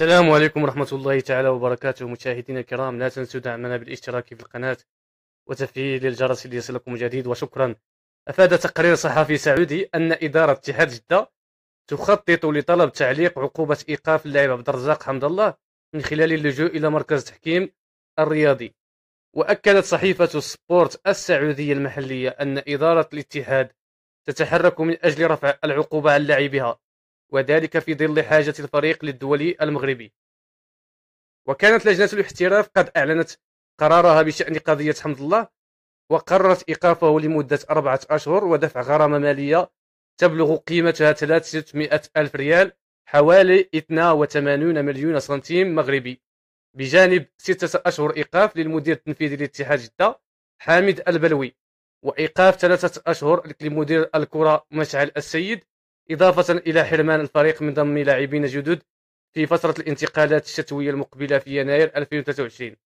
السلام عليكم ورحمة الله تعالى وبركاته مشاهدينا الكرام لا تنسوا دعمنا بالاشتراك في القناة وتفعيل الجرس ليصلكم جديد وشكرا أفاد تقرير صحفي سعودي أن إدارة اتحاد جدة تخطط لطلب تعليق عقوبة إيقاف اللاعب عبد الرزاق حمد الله من خلال اللجوء إلى مركز تحكيم الرياضي وأكدت صحيفة سبورت السعودية المحلية أن إدارة الاتحاد تتحرك من أجل رفع العقوبة عن لاعبها وذلك في ظل حاجة الفريق للدولي المغربي وكانت لجنة الاحتراف قد أعلنت قرارها بشأن قضية حمد الله وقررت إيقافه لمدة أربعة أشهر ودفع غرامة مالية تبلغ قيمتها 300 ألف ريال حوالي 82 مليون سنتيم مغربي بجانب ستة أشهر إيقاف للمدير التنفيذي لاتحاد جدة حامد البلوي وإيقاف ثلاثة أشهر لمدير الكرة مشعل السيد إضافة إلى حرمان الفريق من ضم لاعبين جدد في فترة الانتقالات الشتوية المقبلة في يناير 2023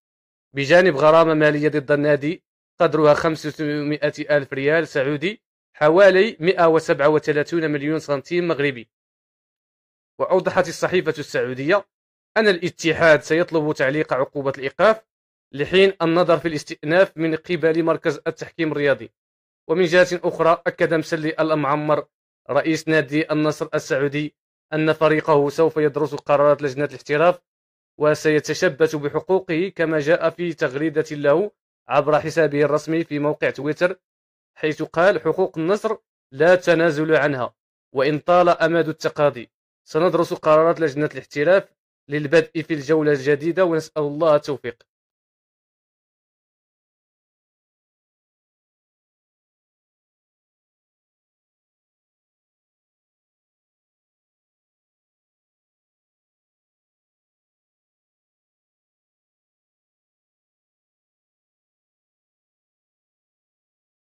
بجانب غرامة مالية ضد النادي قدرها 500 ألف ريال سعودي حوالي 137 مليون سنتيم مغربي وأوضحت الصحيفة السعودية أن الاتحاد سيطلب تعليق عقوبة الإيقاف لحين النظر في الاستئناف من قبل مركز التحكيم الرياضي ومن جهة أخرى أكد مسلي المعمر رئيس نادي النصر السعودي أن فريقه سوف يدرس قرارات لجنة الاحتراف وسيتشبث بحقوقه كما جاء في تغريدة له عبر حسابه الرسمي في موقع تويتر حيث قال حقوق النصر لا تنازل عنها وإن طال أمد التقاضي سندرس قرارات لجنة الاحتراف للبدء في الجولة الجديدة ونسأل الله التوفيق